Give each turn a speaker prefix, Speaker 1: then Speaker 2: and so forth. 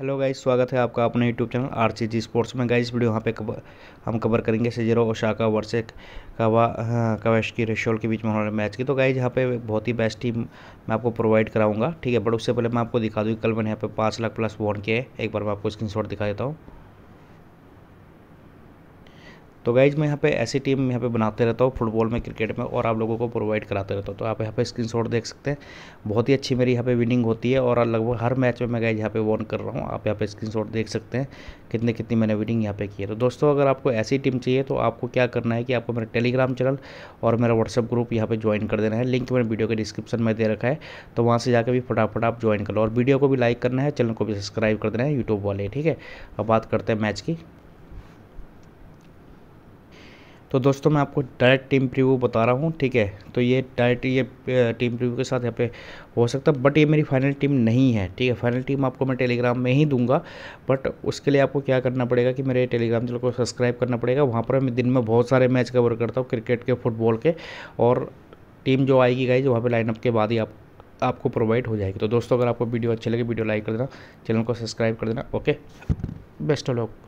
Speaker 1: hello guys स्वागत है आपका अपने YouTube channel R G sports में गाइस वीडियो यहाँ पे कवर हम कवर करेंगे सजीरो ओशाका वर्से कवा कवैश की रेशोल के बीच में होने मैच की तो गाइस यहाँ पे बहुत ही बेस्ट टीम मैं आपको प्रोवाइड कराऊंगा ठीक है बट उससे पहले मैं आपको दिखा दूँगी कल मैंने यहाँ पे पाँच लाख प्लस वॉन किए एक बार मैं आपको स्क्रीन दिखा देता हूँ तो गाइज मैं यहाँ पे ऐसी टीम यहाँ पे बनाते रहता हूँ फुटबॉल में क्रिकेट में और आप लोगों को प्रोवाइड कराते रहता हूँ तो आप यहाँ पे शॉट देख सकते हैं बहुत ही अच्छी मेरी यहाँ पे विनिंग होती है और लगभग हर मैच में मैं गाइज यहाँ पे वॉन कर रहा हूँ आप यहाँ पे शॉट देख सकते हैं कितने कितनी मैंने विनिंग यहाँ पे की है तो दोस्तों अगर आपको ऐसी टीम चाहिए तो आपको क्या करना है कि आपको मेरा टेलीग्राम चैनल और मेरा व्हाट्सअप ग्रुप यहाँ पर ज्वाइन कर देना है लिंक मैंने वीडियो के डिस्क्रिप्शन में दे रखा है तो वहाँ से जाकर भी फटाफट आप ज्वाइन कर लो और वीडियो को भी लाइक करना है चैनल को भी सब्सक्राइब कर देना है यूट्यूब वाले ठीक है अब बात करते हैं मैच की तो दोस्तों मैं आपको डायरेक्ट टीम प्रीव्यू बता रहा हूँ ठीक है तो ये डायरेक्ट ये टीम प्रीव्यू के साथ यहाँ पे हो सकता है बट ये मेरी फाइनल टीम नहीं है ठीक है फाइनल टीम आपको मैं टेलीग्राम में ही दूंगा बट उसके लिए आपको क्या करना पड़ेगा कि मेरे टेलीग्राम चैनल को सब्सक्राइब करना पड़ेगा वहाँ पर मैं दिन में बहुत सारे मैच कवर करता हूँ क्रिकेट के फुटबॉल के और टीम जो आएगी गाइज वहाँ पर लाइनअप के बाद ही आप आपको प्रोवाइड हो जाएगी तो दोस्तों अगर आपको वीडियो अच्छी लगे वीडियो लाइक कर देना चैनल को सब्सक्राइब कर देना ओके बेस्ट ऑफ लॉक